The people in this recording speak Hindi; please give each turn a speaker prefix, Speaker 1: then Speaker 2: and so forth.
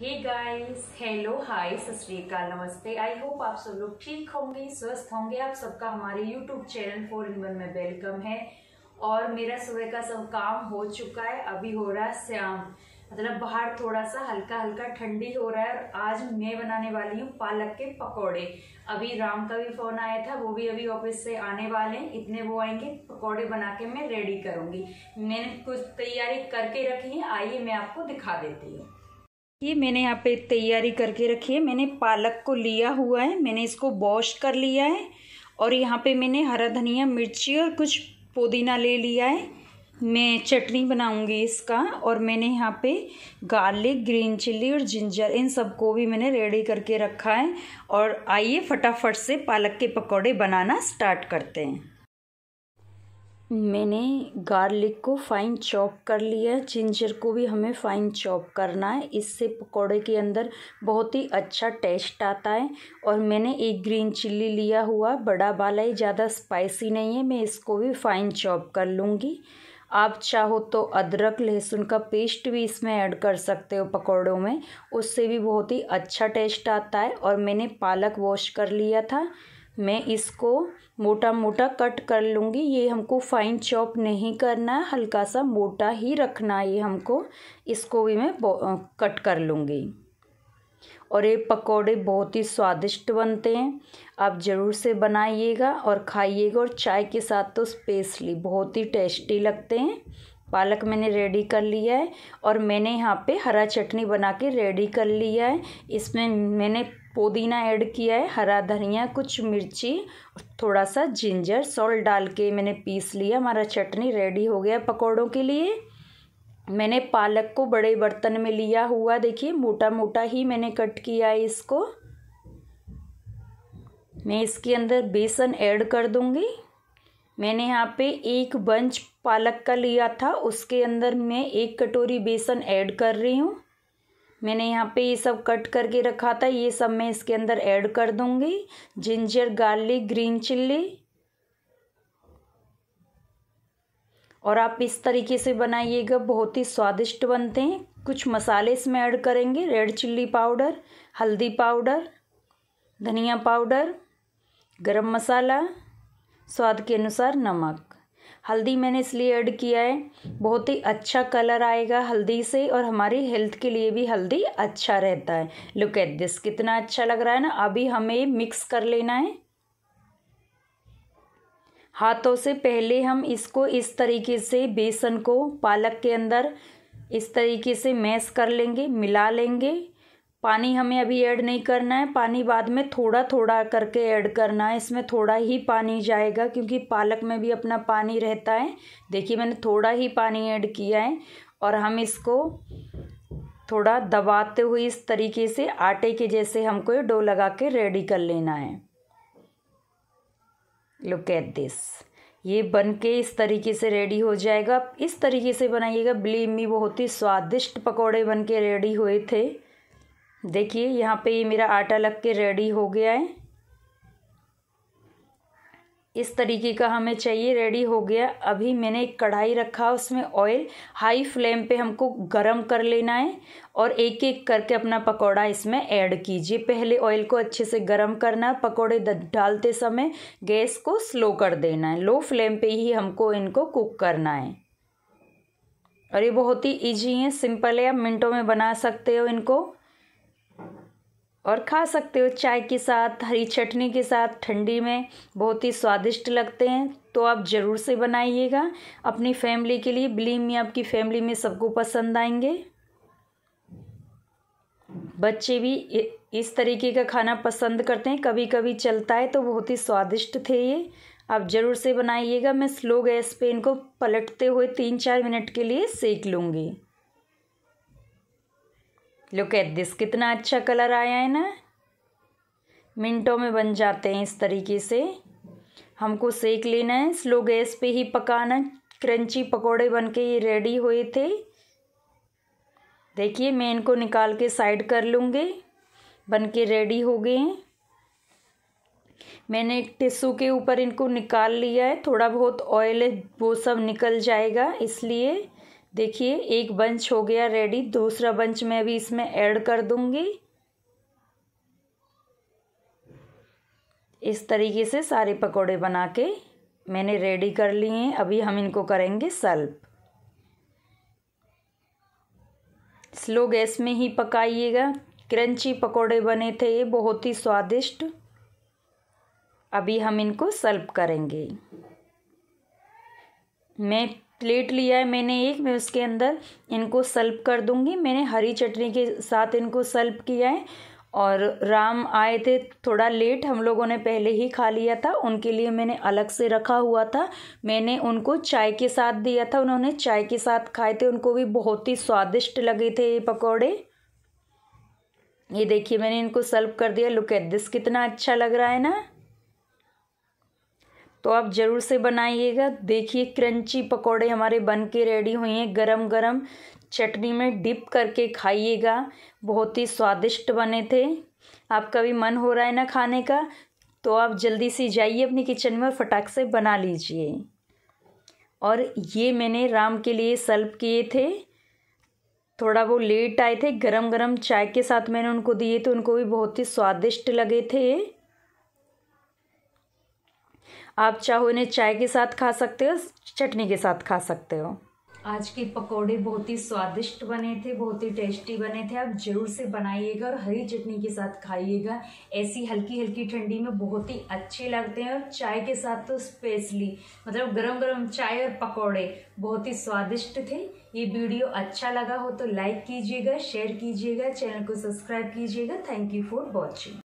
Speaker 1: हे गाइस हेलो हाय सतरीकाल नमस्ते आई होप आप सब लोग ठीक होंगे स्वस्थ होंगे आप सबका हमारे YouTube channel four in one में वेलकम है और मेरा सुबह का सब काम हो चुका है अभी हो रहा है श्याम मतलब बाहर थोड़ा सा हल्का हल्का ठंडी हो रहा है और आज मैं बनाने वाली हूँ पालक के पकौड़े अभी राम का भी फ़ोन आया था वो भी अभी ऑफिस से आने वाले हैं इतने वो आएंगे पकौड़े बना के मैं रेडी करूँगी मैंने कुछ तैयारी करके रखी है आइए मैं आपको दिखा देती हूँ ये मैंने यहाँ पे तैयारी करके रखी है मैंने पालक को लिया हुआ है मैंने इसको वॉश कर लिया है और यहाँ पे मैंने हरा धनिया मिर्ची और कुछ पुदीना ले लिया है मैं चटनी बनाऊंगी इसका और मैंने यहाँ पे गार्लिक ग्रीन चिल्ली और जिंजर इन सब को भी मैंने रेडी करके रखा है और आइए फटाफट से पालक के पकौड़े बनाना स्टार्ट करते हैं मैंने गार्लिक को फ़ाइन चॉप कर लिया है जिंजर को भी हमें फ़ाइन चॉप करना है इससे पकौड़े के अंदर बहुत ही अच्छा टेस्ट आता है और मैंने एक ग्रीन चिल्ली लिया हुआ बड़ा वाला ही ज़्यादा स्पाइसी नहीं है मैं इसको भी फ़ाइन चॉप कर लूँगी आप चाहो तो अदरक लहसुन का पेस्ट भी इसमें ऐड कर सकते हो पकौड़ों में उससे भी बहुत ही अच्छा टेस्ट आता है और मैंने पालक वॉश कर लिया था मैं इसको मोटा मोटा कट कर लूँगी ये हमको फाइन चॉप नहीं करना है हल्का सा मोटा ही रखना है ये हमको इसको भी मैं कट कर लूँगी और ये पकोड़े बहुत ही स्वादिष्ट बनते हैं आप ज़रूर से बनाइएगा और खाइएगा और चाय के साथ तो स्पेशली बहुत ही टेस्टी लगते हैं पालक मैंने रेडी कर लिया है और मैंने यहाँ पे हरा चटनी बना के रेडी कर लिया है इसमें मैंने पुदीना ऐड किया है हरा धनिया कुछ मिर्ची थोड़ा सा जिंजर सॉल्ट डाल के मैंने पीस लिया हमारा चटनी रेडी हो गया पकौड़ों के लिए मैंने पालक को बड़े बर्तन में लिया हुआ देखिए मोटा मोटा ही मैंने कट किया है इसको मैं इसके अंदर बेसन ऐड कर दूंगी मैंने यहाँ पे एक बंच पालक का लिया था उसके अंदर मैं एक कटोरी बेसन ऐड कर रही हूँ मैंने यहाँ पे ये सब कट करके रखा था ये सब मैं इसके अंदर ऐड कर दूँगी जिंजर गार्लिक ग्रीन चिल्ली और आप इस तरीके से बनाइएगा बहुत ही स्वादिष्ट बनते हैं कुछ मसाले इसमें ऐड करेंगे रेड चिल्ली पाउडर हल्दी पाउडर धनिया पाउडर गरम मसाला स्वाद के अनुसार नमक हल्दी मैंने इसलिए ऐड किया है बहुत ही अच्छा कलर आएगा हल्दी से और हमारी हेल्थ के लिए भी हल्दी अच्छा रहता है लुक एट दिस कितना अच्छा लग रहा है ना अभी हमें मिक्स कर लेना है हाथों से पहले हम इसको इस तरीके से बेसन को पालक के अंदर इस तरीके से मैश कर लेंगे मिला लेंगे पानी हमें अभी ऐड नहीं करना है पानी बाद में थोड़ा थोड़ा करके ऐड करना है इसमें थोड़ा ही पानी जाएगा क्योंकि पालक में भी अपना पानी रहता है देखिए मैंने थोड़ा ही पानी ऐड किया है और हम इसको थोड़ा दबाते हुए इस तरीके से आटे के जैसे हमको ये डो लगा के रेडी कर लेना है लुक एट दिस ये बन के इस तरीके से रेडी हो जाएगा इस तरीके से बनाइएगा बिलीव मी बहुत ही स्वादिष्ट पकौड़े बन के रेडी हुए थे देखिए यहाँ पे ये मेरा आटा लग के रेडी हो गया है इस तरीके का हमें चाहिए रेडी हो गया अभी मैंने एक कढ़ाई रखा उसमें ऑयल हाई फ्लेम पे हमको गरम कर लेना है और एक एक करके अपना पकौड़ा इसमें ऐड कीजिए पहले ऑयल को अच्छे से गरम करना है पकौड़े डालते समय गैस को स्लो कर देना है लो फ्लेम पे ही हमको इनको कुक करना है और ये बहुत ही ईजी है सिंपल है आप मिनटों में बना सकते हो इनको और खा सकते हो चाय के साथ हरी चटनी के साथ ठंडी में बहुत ही स्वादिष्ट लगते हैं तो आप ज़रूर से बनाइएगा अपनी फैमिली के लिए बिलीव मी आपकी फैमिली में सबको पसंद आएंगे बच्चे भी इस तरीके का खाना पसंद करते हैं कभी कभी चलता है तो बहुत ही स्वादिष्ट थे ये आप ज़रूर से बनाइएगा मैं स्लो गैस पे इनको पलटते हुए तीन चार मिनट के लिए सेक लूँगी लुक एट दिस कितना अच्छा कलर आया है ना मिनटों में बन जाते हैं इस तरीके से हमको सेक लेना है स्लो गैस पे ही पकाना क्रंची पकोड़े बन के ये रेडी हुए थे देखिए मैं इनको निकाल के साइड कर लूँगी बन के रेडी हो गए हैं मैंने एक टिश्यू के ऊपर इनको निकाल लिया है थोड़ा बहुत ऑयल है वो सब निकल जाएगा इसलिए देखिए एक बंच हो गया रेडी दूसरा बंच मैं अभी इसमें ऐड कर दूंगी इस तरीके से सारे पकोड़े बना के मैंने रेडी कर लिए हैं अभी हम इनको करेंगे सल्प स्लो गैस में ही पकाइएगा क्रंची पकोड़े बने थे ये बहुत ही स्वादिष्ट अभी हम इनको सल्प करेंगे मैं प्लेट लिया है मैंने एक मैं उसके अंदर इनको सल्प कर दूंगी मैंने हरी चटनी के साथ इनको सल्प किया है और राम आए थे थोड़ा लेट हम लोगों ने पहले ही खा लिया था उनके लिए मैंने अलग से रखा हुआ था मैंने उनको चाय के साथ दिया था उन्होंने चाय के साथ खाए थे उनको भी बहुत ही स्वादिष्ट लगे थे ये पकौड़े ये देखिए मैंने इनको सर्व कर दिया लुक एट दिस कितना अच्छा लग रहा है ना तो आप ज़रूर से बनाइएगा देखिए क्रंची पकोड़े हमारे बन के रेडी हुए हैं गरम गरम चटनी में डिप करके खाइएगा बहुत ही स्वादिष्ट बने थे आपका भी मन हो रहा है ना खाने का तो आप जल्दी से जाइए अपनी किचन में और फटाक से बना लीजिए और ये मैंने राम के लिए सर्व किए थे थोड़ा वो लेट आए थे गरम गरम चाय के साथ मैंने उनको दिए थे उनको भी बहुत ही स्वादिष्ट लगे थे आप चाहो इन्हें चाय के साथ खा सकते हो चटनी के साथ खा सकते हो आज के पकोड़े बहुत ही स्वादिष्ट बने थे बहुत ही टेस्टी बने थे आप जरूर से बनाइएगा और हरी चटनी के साथ खाइएगा ऐसी हल्की हल्की ठंडी में बहुत ही अच्छे लगते हैं और चाय के साथ तो स्पेशली मतलब गरम गरम चाय और पकोड़े बहुत ही स्वादिष्ट थे ये वीडियो अच्छा लगा हो तो लाइक कीजिएगा शेयर कीजिएगा चैनल को सब्सक्राइब कीजिएगा थैंक यू फॉर वॉचिंग